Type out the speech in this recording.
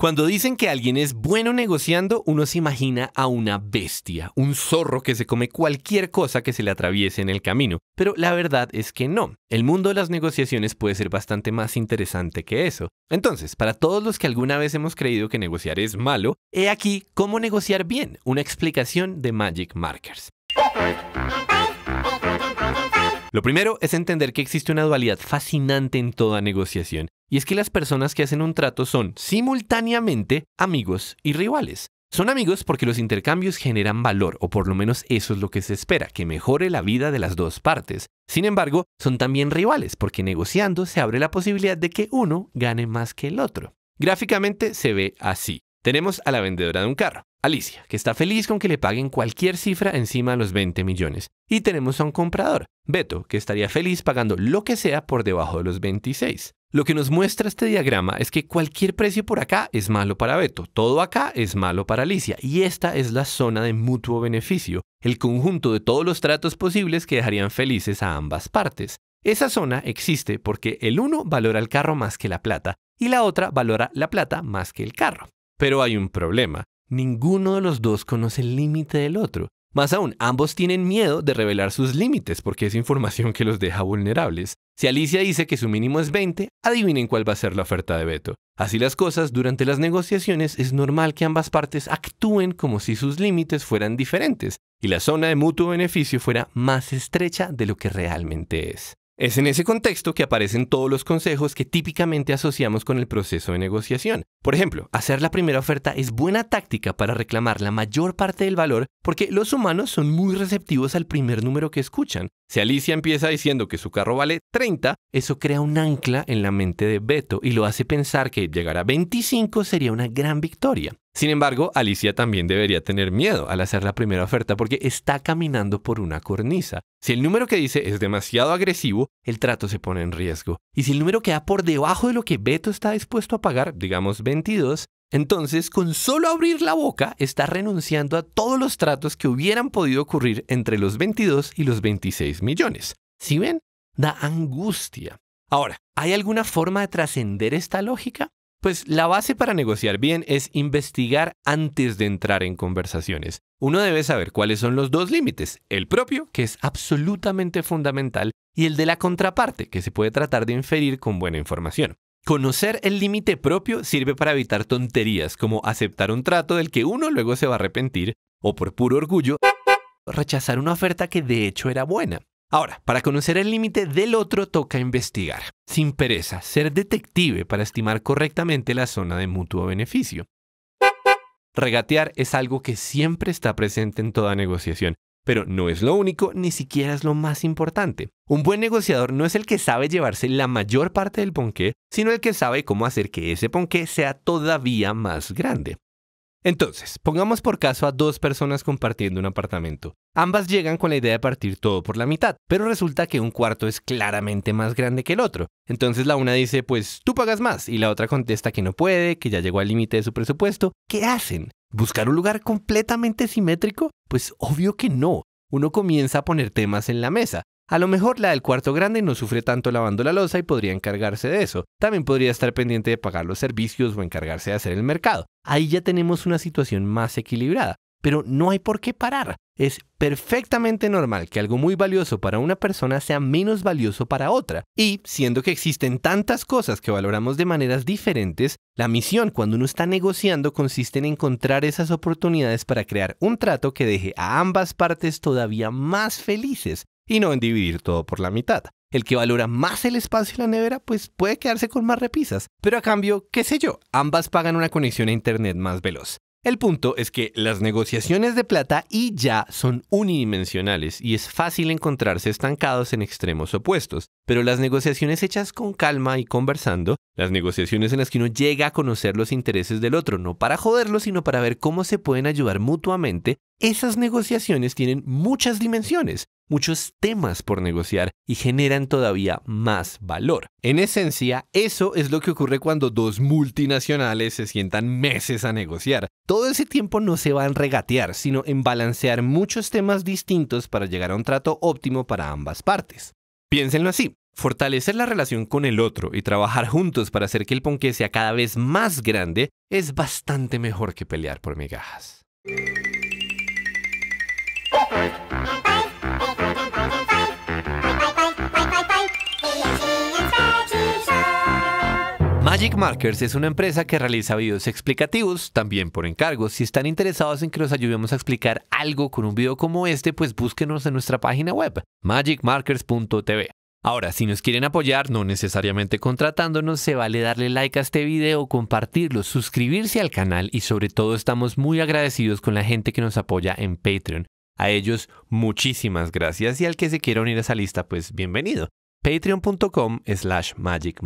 Cuando dicen que alguien es bueno negociando, uno se imagina a una bestia, un zorro que se come cualquier cosa que se le atraviese en el camino. Pero la verdad es que no. El mundo de las negociaciones puede ser bastante más interesante que eso. Entonces, para todos los que alguna vez hemos creído que negociar es malo, he aquí cómo negociar bien, una explicación de Magic Markers. Lo primero es entender que existe una dualidad fascinante en toda negociación, y es que las personas que hacen un trato son simultáneamente amigos y rivales. Son amigos porque los intercambios generan valor, o por lo menos eso es lo que se espera, que mejore la vida de las dos partes. Sin embargo, son también rivales porque negociando se abre la posibilidad de que uno gane más que el otro. Gráficamente se ve así. Tenemos a la vendedora de un carro. Alicia, que está feliz con que le paguen cualquier cifra encima de los 20 millones. Y tenemos a un comprador, Beto, que estaría feliz pagando lo que sea por debajo de los 26. Lo que nos muestra este diagrama es que cualquier precio por acá es malo para Beto, todo acá es malo para Alicia, y esta es la zona de mutuo beneficio, el conjunto de todos los tratos posibles que dejarían felices a ambas partes. Esa zona existe porque el uno valora el carro más que la plata, y la otra valora la plata más que el carro. Pero hay un problema. Ninguno de los dos conoce el límite del otro. Más aún, ambos tienen miedo de revelar sus límites porque es información que los deja vulnerables. Si Alicia dice que su mínimo es 20, adivinen cuál va a ser la oferta de Beto. Así las cosas, durante las negociaciones es normal que ambas partes actúen como si sus límites fueran diferentes y la zona de mutuo beneficio fuera más estrecha de lo que realmente es. Es en ese contexto que aparecen todos los consejos que típicamente asociamos con el proceso de negociación. Por ejemplo, hacer la primera oferta es buena táctica para reclamar la mayor parte del valor porque los humanos son muy receptivos al primer número que escuchan. Si Alicia empieza diciendo que su carro vale 30, eso crea un ancla en la mente de Beto y lo hace pensar que llegar a 25 sería una gran victoria. Sin embargo, Alicia también debería tener miedo al hacer la primera oferta porque está caminando por una cornisa. Si el número que dice es demasiado agresivo, el trato se pone en riesgo. Y si el número queda por debajo de lo que Beto está dispuesto a pagar, digamos 22, entonces con solo abrir la boca está renunciando a todos los tratos que hubieran podido ocurrir entre los 22 y los 26 millones. Si ¿Sí ven, da angustia. Ahora, ¿hay alguna forma de trascender esta lógica? Pues la base para negociar bien es investigar antes de entrar en conversaciones. Uno debe saber cuáles son los dos límites, el propio, que es absolutamente fundamental, y el de la contraparte, que se puede tratar de inferir con buena información. Conocer el límite propio sirve para evitar tonterías como aceptar un trato del que uno luego se va a arrepentir, o por puro orgullo, rechazar una oferta que de hecho era buena. Ahora, para conocer el límite del otro toca investigar, sin pereza, ser detective para estimar correctamente la zona de mutuo beneficio. Regatear es algo que siempre está presente en toda negociación, pero no es lo único, ni siquiera es lo más importante. Un buen negociador no es el que sabe llevarse la mayor parte del ponqué, sino el que sabe cómo hacer que ese ponqué sea todavía más grande. Entonces, pongamos por caso a dos personas compartiendo un apartamento. Ambas llegan con la idea de partir todo por la mitad, pero resulta que un cuarto es claramente más grande que el otro. Entonces la una dice, pues tú pagas más, y la otra contesta que no puede, que ya llegó al límite de su presupuesto. ¿Qué hacen? ¿Buscar un lugar completamente simétrico? Pues obvio que no. Uno comienza a poner temas en la mesa. A lo mejor la del cuarto grande no sufre tanto lavando la losa y podría encargarse de eso. También podría estar pendiente de pagar los servicios o encargarse de hacer el mercado. Ahí ya tenemos una situación más equilibrada. Pero no hay por qué parar. Es perfectamente normal que algo muy valioso para una persona sea menos valioso para otra. Y siendo que existen tantas cosas que valoramos de maneras diferentes, la misión cuando uno está negociando consiste en encontrar esas oportunidades para crear un trato que deje a ambas partes todavía más felices y no en dividir todo por la mitad. El que valora más el espacio y la nevera, pues puede quedarse con más repisas, pero a cambio, qué sé yo, ambas pagan una conexión a Internet más veloz. El punto es que las negociaciones de plata y ya son unidimensionales y es fácil encontrarse estancados en extremos opuestos, pero las negociaciones hechas con calma y conversando, las negociaciones en las que uno llega a conocer los intereses del otro, no para joderlo, sino para ver cómo se pueden ayudar mutuamente, esas negociaciones tienen muchas dimensiones muchos temas por negociar y generan todavía más valor. En esencia, eso es lo que ocurre cuando dos multinacionales se sientan meses a negociar. Todo ese tiempo no se va en regatear, sino en balancear muchos temas distintos para llegar a un trato óptimo para ambas partes. Piénsenlo así, Fortalecer la relación con el otro y trabajar juntos para hacer que el ponque sea cada vez más grande es bastante mejor que pelear por migajas. Magic Markers es una empresa que realiza videos explicativos, también por encargo. Si están interesados en que los ayudemos a explicar algo con un video como este, pues búsquenos en nuestra página web, magicmarkers.tv. Ahora, si nos quieren apoyar, no necesariamente contratándonos, se vale darle like a este video, compartirlo, suscribirse al canal y sobre todo estamos muy agradecidos con la gente que nos apoya en Patreon. A ellos muchísimas gracias y al que se quiera unir a esa lista, pues bienvenido. Patreon.com slash Magic